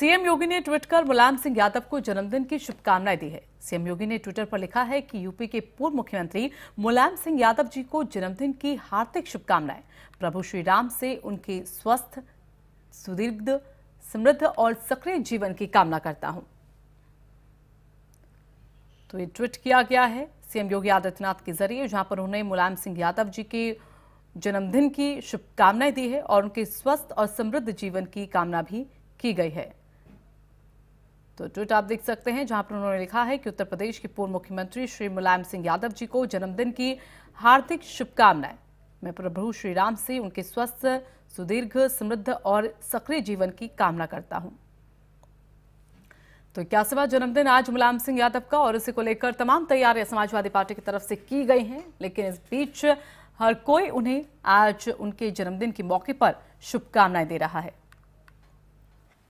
CM योगी ने tweet कर मुलायम सिंह यादव को जन्मदिन की शुभकामनाएं दी है सीएम योगी ने ट्विटर पर लिखा है कि यूपी के पूर्व मुख्यमंत्री मुलायम सिंह यादव जी को जन्मदिन की हार्दिक शुभकामनाएं प्रभु श्री राम से उनके स्वस्थ सुदीर्घ समृद्ध और सक्रिय जीवन की कामना करता हूं तो ये ट्वीट किया गया है सीएम योगी आदित्यनाथ के जरिए जहां पर उन्होंने मुलायम सिंह यादव जी के जन्मदिन की शुभकामनाएं दी है और उनके स्वस्थ और समृद्ध जीवन की कामना भी की गई है तो ट्वीट आप देख सकते हैं जहां पर उन्होंने लिखा है कि उत्तर प्रदेश के पूर्व मुख्यमंत्री श्री मुलायम सिंह यादव जी को जन्मदिन की हार्दिक शुभकामनाएं मैं प्रभु श्री राम से उनके स्वस्थ सुदीर्घ समृद्ध और सक्रिय जीवन की कामना करता हूं तो क्या सवा जन्मदिन आज मुलायम सिंह यादव का और इसी को लेकर तमाम तैयारियां समाजवादी पार्टी की तरफ से की गई हैं लेकिन इस बीच हर कोई उन्हें आज उनके जन्मदिन के मौके पर शुभकामनाएं दे रहा है